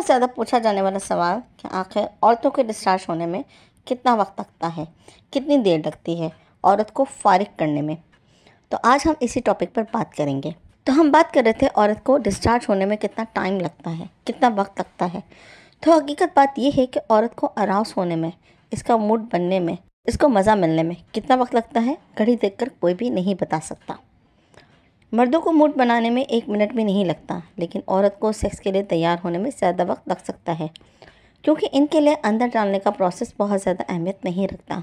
बहुत ज़्यादा पूछा जाने वाला सवाल कि आखिर औरतों के डिस्चार्ज होने में कितना वक्त लगता है कितनी देर लगती है औरत को फारिग करने में तो आज हम इसी टॉपिक पर बात करेंगे तो हम बात कर रहे थे औरत को डिस्चार्ज होने में कितना टाइम लगता है कितना वक्त लगता है तो हकीकत बात यह है कि औरत को अराउस होने में इसका मूड बनने में इसको मज़ा मिलने में कितना वक्त लगता है घड़ी देख कोई भी नहीं बता सकता मर्दों को मूड बनाने में एक मिनट भी नहीं लगता लेकिन औरत को सेक्स के लिए तैयार होने में ज़्यादा वक्त लग सकता है क्योंकि इनके लिए अंदर डालने का प्रोसेस बहुत ज़्यादा अहमियत नहीं रखता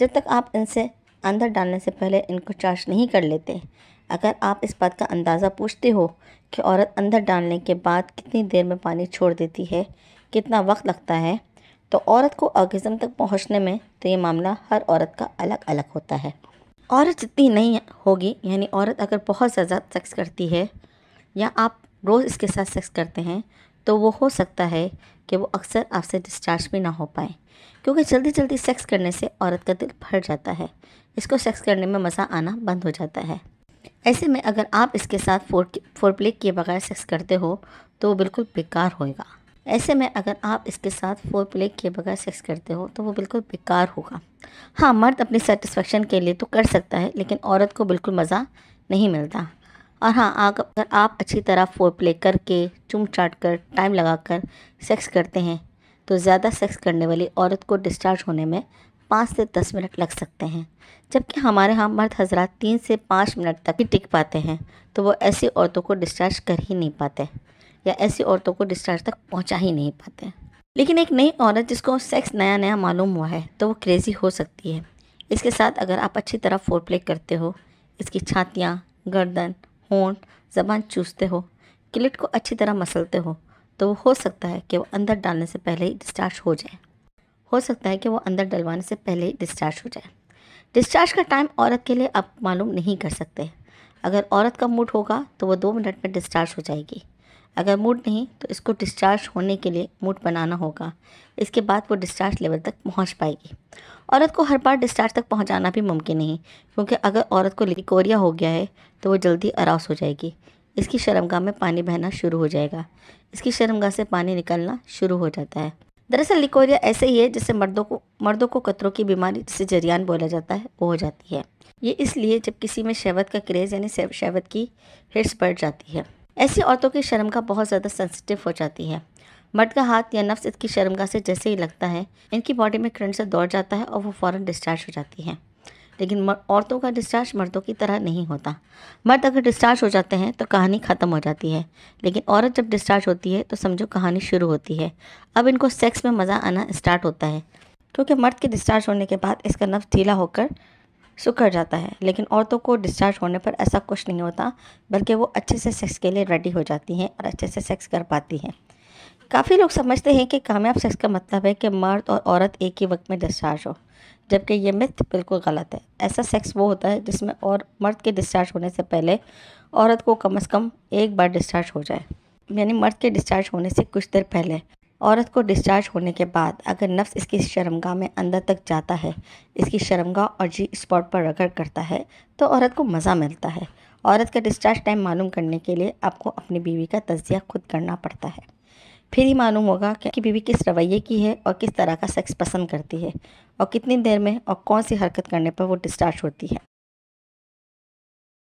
जब तक आप इनसे अंदर डालने से पहले इनको चार्ज नहीं कर लेते अगर आप इस बात का अंदाज़ा पूछते हो कि औरत अंदर डालने के बाद कितनी देर में पानी छोड़ देती है कितना वक्त लगता है तो औरत को ऑर्गिज़म तक पहुंचने में तो ये मामला हर औरत का अलग अलग होता है औरत जितनी नहीं होगी यानी औरत अगर बहुत ज़्यादा सेक्स करती है या आप रोज़ इसके साथ सेक्स करते हैं तो वो हो सकता है कि वो अक्सर आपसे डिस्चार्ज भी ना हो पाए क्योंकि जल्दी जल्दी सेक्स करने से औरत का दिल भर जाता है इसको सेक्स करने में मज़ा आना बंद हो जाता है ऐसे में अगर आप इसके साथ फोर फोर प्ले किए बगैर सेक्स करते हो तो वो बिल्कुल बेकार होएगा ऐसे में अगर आप इसके साथ फोर प्ले के बगैर सेक्स करते हो तो वो बिल्कुल बेकार होगा हाँ मर्द अपनी सेटिस्फेक्शन के लिए तो कर सकता है लेकिन औरत को बिल्कुल मज़ा नहीं मिलता और हाँ आप अगर आप अच्छी तरह फोर प्ले करके चुम चाट कर टाइम लगा कर सेक्स करते हैं तो ज़्यादा सेक्स करने वाली औरत को डिस्चार्ज होने में पाँच से दस मिनट लग सकते हैं जबकि हमारे यहाँ मर्द हजरात तीन से पाँच मिनट तक ही टिक पाते हैं तो वो ऐसी औरतों को डिस्चार्ज कर ही नहीं पाते या ऐसी औरतों को डिस्चार्ज तक पहुँचा ही नहीं पाते लेकिन एक नई औरत जिसको सेक्स नया नया मालूम हुआ है तो वो क्रेज़ी हो सकती है इसके साथ अगर आप अच्छी तरह फोर प्ले करते हो इसकी छातियाँ गर्दन होंठ ज़बान चूसते हो क्लिट को अच्छी तरह मसलते हो तो वो हो सकता है कि वो अंदर डालने से पहले ही डिस्चार्ज हो जाए हो सकता है कि वो अंदर डलवाने से पहले ही डिस्चार्ज हो जाए डिस्चार्ज का टाइम औरत के लिए आप मालूम नहीं कर सकते अगर औरत का मूड होगा तो वो दो मिनट में डिस्चार्ज हो जाएगी अगर मूड नहीं तो इसको डिस्चार्ज होने के लिए मूड बनाना होगा इसके बाद वो डिस्चार्ज लेवल तक पहुंच पाएगी औरत को हर बार डिस्चार्ज तक पहुंचाना भी मुमकिन नहीं क्योंकि अगर औरत को लिकोरिया हो गया है तो वो जल्दी अरास हो जाएगी इसकी शर्मगाह में पानी बहना शुरू हो जाएगा इसकी शर्मगाह से पानी निकलना शुरू हो जाता है दरअसल लिकोरिया ऐसे ही है जिससे मर्दों को मर्दों को कतरों की बीमारी जिसे जरियान बोला जाता है वो हो जाती है ये इसलिए जब किसी में शहवत का क्रेज़ यानी शहवत की हिट्स बढ़ जाती है ऐसी औरतों की शर्मगा बहुत ज़्यादा सेंसिटिव हो जाती है मर्द का हाथ या नफ्स इसकी शर्मगा से जैसे ही लगता है इनकी बॉडी में करंट से दौड़ जाता है और वो फ़ौर डिस्चार्ज हो जाती है लेकिन औरतों का डिस्चार्ज मर्दों की तरह नहीं होता मर्द अगर डिस्चार्ज हो जाते हैं तो कहानी ख़त्म हो जाती है लेकिन औरत जब डिस्चार्ज होती है तो समझो कहानी शुरू होती है अब इनको सेक्स में मज़ा आना स्टार्ट होता है क्योंकि मर्द के डिस्चार्ज होने के बाद इसका नफ्स ढीला होकर सुखड़ जाता है लेकिन औरतों को डिस्चार्ज होने पर ऐसा कुछ नहीं होता बल्कि वो अच्छे से सेक्स के लिए रेडी हो जाती हैं और अच्छे से सेक्स कर पाती हैं काफ़ी लोग समझते हैं कि कामयाब सेक्स का मतलब है कि मर्द और औरत एक ही वक्त में डिस्चार्ज हो जबकि ये मिथ बिल्कुल गलत है ऐसा सेक्स वो होता है जिसमें और मर्द के डिस्चार्ज होने से पहले औरत को कम अज़ कम एक बार डिस्चार्ज हो जाए यानी मर्द के डिस्चार्ज होने से कुछ देर पहले औरत को डिस्चार्ज होने के बाद अगर नफ्स इसकी शर्मगा में अंदर तक जाता है इसकी शर्मगा और जी स्पॉट पर रगड़ करता है तो औरत को मज़ा मिलता है औरत का डिस्चार्ज टाइम मालूम करने के लिए आपको अपनी बीवी का तजिया खुद करना पड़ता है फिर ही मालूम होगा कि बीवी किस रवैये की है और किस तरह का सेक्स पसंद करती है और कितनी देर में और कौन सी हरकत करने पर वो डिस्चार्ज होती है